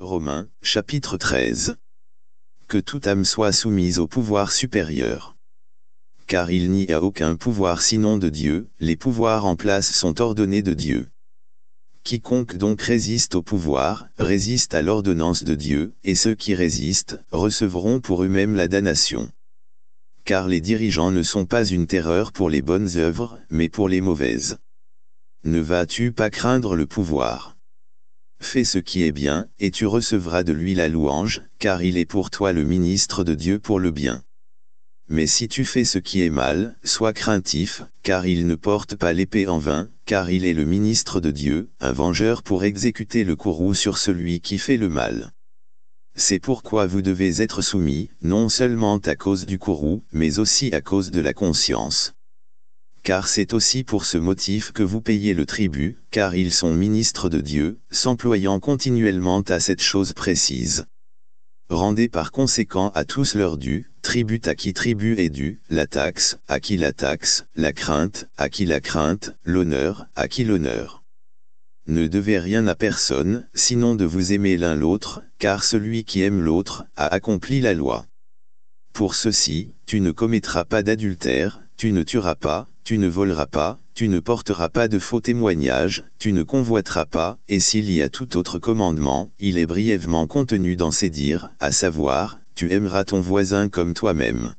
Romains, chapitre 13. Que toute âme soit soumise au pouvoir supérieur. Car il n'y a aucun pouvoir sinon de Dieu, les pouvoirs en place sont ordonnés de Dieu. Quiconque donc résiste au pouvoir, résiste à l'ordonnance de Dieu, et ceux qui résistent, recevront pour eux-mêmes la damnation. Car les dirigeants ne sont pas une terreur pour les bonnes œuvres, mais pour les mauvaises. Ne vas-tu pas craindre le pouvoir Fais ce qui est bien, et tu recevras de lui la louange, car il est pour toi le ministre de Dieu pour le bien. Mais si tu fais ce qui est mal, sois craintif, car il ne porte pas l'épée en vain, car il est le ministre de Dieu, un vengeur pour exécuter le courroux sur celui qui fait le mal. C'est pourquoi vous devez être soumis, non seulement à cause du courroux, mais aussi à cause de la conscience car c'est aussi pour ce motif que vous payez le tribut, car ils sont ministres de Dieu, s'employant continuellement à cette chose précise. Rendez par conséquent à tous leur dû, tribut à qui tribut est dû, la taxe, à qui la taxe, la crainte, à qui la crainte, l'honneur, à qui l'honneur. Ne devez rien à personne, sinon de vous aimer l'un l'autre, car celui qui aime l'autre, a accompli la loi. Pour ceci, tu ne commettras pas d'adultère, tu ne tueras pas, tu ne voleras pas, tu ne porteras pas de faux témoignages, tu ne convoiteras pas, et s'il y a tout autre commandement, il est brièvement contenu dans ces dires, à savoir, tu aimeras ton voisin comme toi-même.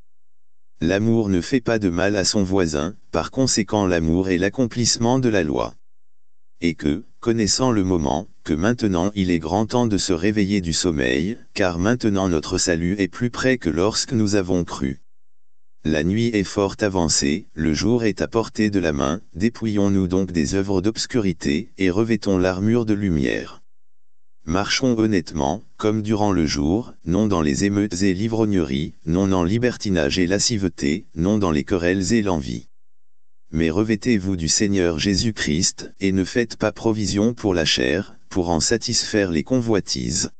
L'amour ne fait pas de mal à son voisin, par conséquent l'amour est l'accomplissement de la loi. Et que, connaissant le moment, que maintenant il est grand temps de se réveiller du sommeil, car maintenant notre salut est plus près que lorsque nous avons cru. La nuit est fort avancée, le jour est à portée de la main, dépouillons-nous donc des œuvres d'obscurité, et revêtons l'armure de lumière. Marchons honnêtement, comme durant le jour, non dans les émeutes et l'ivrognerie, non en libertinage et lasciveté, non dans les querelles et l'envie. Mais revêtez-vous du Seigneur Jésus-Christ, et ne faites pas provision pour la chair, pour en satisfaire les convoitises.